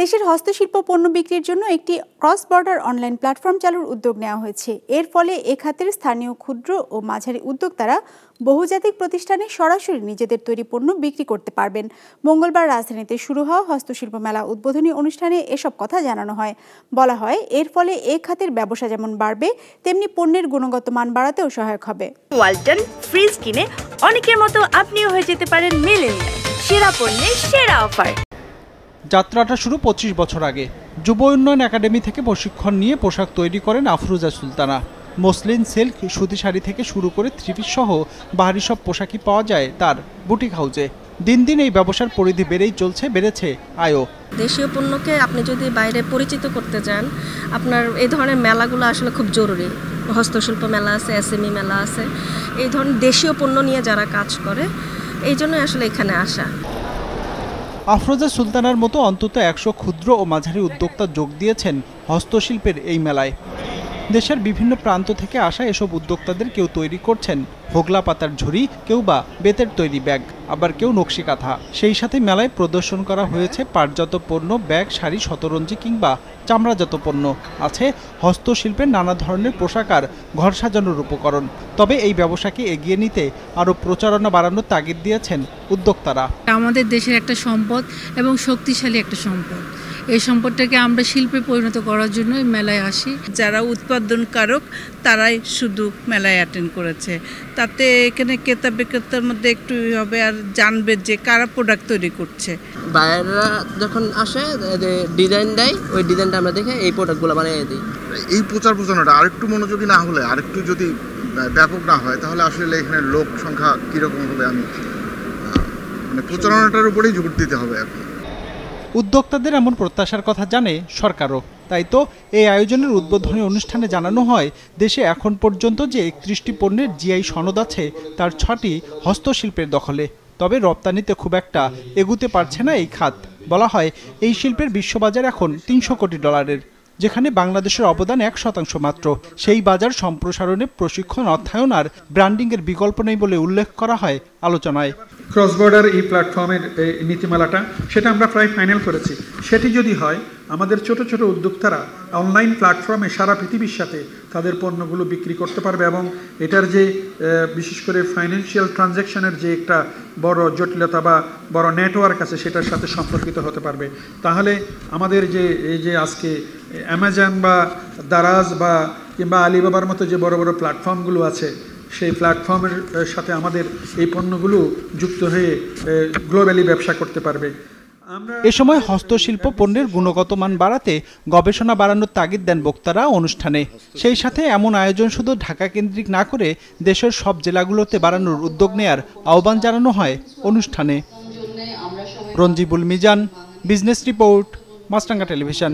দেশের হস্তশিল্প পণ্য বিক্রির জন্য একটি ক্রস বর্ডার অনলাইন প্ল্যাটফর্ম চালুর উদ্যোগ নেওয়া হয়েছে এর ফলে এ খাতের স্থানীয় ক্ষুদ্র ও মাঝারি উদ্যোক্তারা বহুজাতিক প্রতিষ্ঠানে সরাসরি নিজেদের তৈরি পণ্য বিক্রি করতে পারবেন মঙ্গলবার রাজধানীতে শুরু হওয়া হস্তশিল্প মেলা উদ্বোধনী অনুষ্ঠানে এসব কথা জানানো হয় বলা হয় এর ফলে এ খাতের ব্যবসা যেমন বাড়বে তেমনি পণ্যের গুণগত মান বাড়াতেও সহায়ক হবে ওয়ালটন ফ্রিজ কিনে অনেকের মতো আপনিও হয়ে যেতে পারেন মেলেনিয়া সেরা পণ্যের সেরা অফার যাত্রাটা শুরু পঁচিশ বছর আগে যুব উন্নয়ন একাডেমি থেকে প্রশিক্ষণ নিয়ে পোশাক তৈরি করেন আফরুজা সুলতানা মসলিন সিল্ক সুতি শাড়ি থেকে শুরু করে থ্রিপিস সহ বাহারি সব পোশাকই পাওয়া যায় তার বুটিক হাউজে দিন দিন এই ব্যবসার পরিধি বেড়েই চলছে বেড়েছে আয়ও দেশীয় পণ্যকে আপনি যদি বাইরে পরিচিত করতে চান আপনার এই ধরনের মেলাগুলো আসলে খুব জরুরি হস্তশিল্প মেলা আছে এসএমই মেলা আছে এই ধরনের দেশীয় পণ্য নিয়ে যারা কাজ করে এই জন্য আসলে এখানে আসা আফরোজা সুলতানার মতো অন্তত একশো ক্ষুদ্র ও মাঝারি উদ্যোক্তা যোগ দিয়েছেন হস্তশিল্পের এই মেলায় দেশের বিভিন্ন প্রান্ত থেকে আসা এসব উদ্যোক্তাদের কেউ তৈরি করছেন হোগলা পাতার ঝুড়ি কেউ বা বেতের তৈরি ব্যাগ আবার কেউ নকশি কাঁথা সেই সাথে মেলায় প্রদর্শন করা হয়েছে পাটজাত পণ্য ব্যাগ শাড়ি শতরঞ্জি কিংবা চামড়াজাত পণ্য আছে হস্তশিল্পের নানা ধরনের পোশাক আর ঘর সাজানোর উপকরণ তবে এই ব্যবসাকে এগিয়ে নিতে আরও প্রচারণা বাড়ানোর তাগিদ দিয়েছেন উদ্যোক্তারা আমাদের দেশের একটা সম্পদ এবং শক্তিশালী একটা সম্পদ এই সম্পদটাকে আমরা শিল্পে পরিণত করার জন্য মেলায় আসি যারা উৎপাদনকারক তারাই শুধু মেলায় অ্যাটেন্ড করেছে তাতে এখানে ক্রেতা বিক্রেতার মধ্যে একটু হবে আর জানবে যে কারা প্রোডাক্ট তৈরি করছে বায়াররা যখন আসে ডিজাইন দেয় ওই ডিজাইনটা আমরা দেখে এই প্রোডাক্টগুলো বানিয়ে দিই এই প্রচার প্রচারণাটা আরেকটু মনোযোগী না হলে আরেকটু যদি ব্যাপক না হয় তাহলে আসলে এখানে লোক সংখ্যা কীরকম হবে আমি মানে প্রচারণাটার উপরেই জোর দিতে হবে এখন উদ্যোক্তাদের এমন প্রত্যাশার কথা জানে সরকারও তাই তো এই আয়োজনের উদ্বোধনী অনুষ্ঠানে জানানো হয় দেশে এখন পর্যন্ত যে একত্রিশটি পণ্যের জিআই সনদ আছে তার ছটি হস্তশিল্পের দখলে তবে রপ্তানিতে খুব একটা এগুতে পারছে না এই খাত বলা হয় এই শিল্পের বিশ্ববাজার এখন তিনশো কোটি ডলারের যেখানে বাংলাদেশের অবদান এক শতাংশ মাত্র সেই বাজার সম্প্রসারণে প্রশিক্ষণ অর্থায়ন আর ব্র্যান্ডিংয়ের বিকল্প নেই বলে উল্লেখ করা হয় আলোচনায় ক্রস বর্ডার এই প্ল্যাটফর্মের নীতিমালাটা সেটা আমরা প্রায় ফাইনাল করেছি সেটি যদি হয় আমাদের ছোট ছোট উদ্যোক্তারা অনলাইন প্ল্যাটফর্মে সারা পৃথিবীর সাথে তাদের পণ্যগুলো বিক্রি করতে পারবে এবং এটার যে বিশেষ করে ফাইন্যান্সিয়াল ট্রানজ্যাকশনের যে একটা বড় জটিলতা বা বড় নেটওয়ার্ক আছে সেটার সাথে সম্পর্কিত হতে পারবে তাহলে আমাদের যে এই যে আজকে অ্যামাজন বা দারাজ বা কিংবা আলিবাবার মতো যে বড় বড় প্ল্যাটফর্মগুলো আছে সেই প্ল্যাটফর্মের সাথে আমাদের এই পণ্যগুলো যুক্ত হয়ে গ্লোবালি ব্যবসা করতে পারবে এ সময় হস্তশিল্প পণ্যের গুণগত মান বাড়াতে গবেষণা বাড়ানোর তাগিদ দেন বক্তারা অনুষ্ঠানে সেই সাথে এমন আয়োজন শুধু ঢাকা কেন্দ্রিক না করে দেশের সব জেলাগুলোতে বাড়ানোর উদ্যোগ নেয়ার আহ্বান জানানো হয় অনুষ্ঠানে রঞ্জিবুল মিজান বিজনেস রিপোর্ট মাস্টাঙ্গা টেলিভিশন